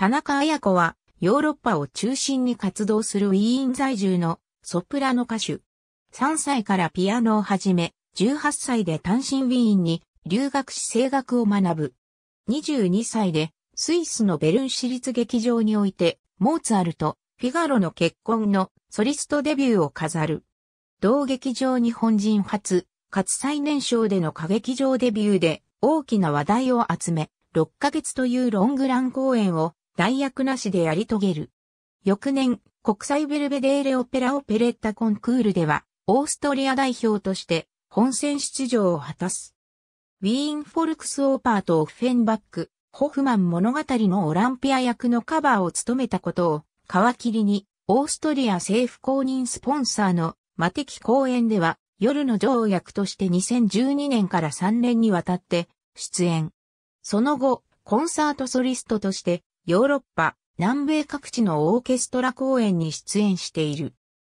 田中綾子は、ヨーロッパを中心に活動するウィーン在住のソプラノ歌手。3歳からピアノを始め、18歳で単身ウィーンに留学し声楽を学ぶ。22歳でスイスのベルン市立劇場において、モーツァルト、フィガロの結婚のソリストデビューを飾る。同劇場日本人初、かつ最年少での歌劇場デビューで大きな話題を集め、6ヶ月というロングラン公演を代役なしでやり遂げる。翌年、国際ベルベデーレオペラオペレッタコンクールでは、オーストリア代表として本戦出場を果たす。ウィーン・フォルクス・オーパーとオフェンバック、ホフマン物語のオランピア役のカバーを務めたことを皮切りに、オーストリア政府公認スポンサーのマテキ公演では、夜の条約として2012年から3年にわたって出演。その後、コンサートソリストとしてヨーロッパ、南米各地のオーケストラ公演に出演している。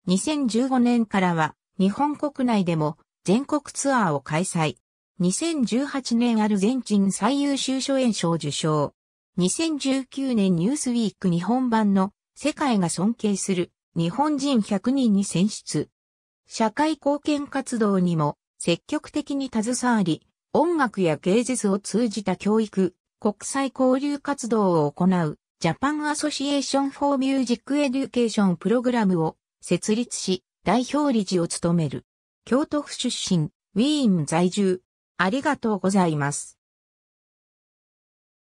2015年からは日本国内でも全国ツアーを開催。2018年アルゼンチン最優秀初演賞受賞。2019年ニュースウィーク日本版の世界が尊敬する日本人100人に選出。社会貢献活動にも積極的に携わり、音楽や芸術を通じた教育、国際交流活動を行うジャパンアソシエーション・フォー・ミュージック・エデュケーション・プログラムを設立し、代表理事を務める。京都府出身、ウィーン在住。ありがとうございます。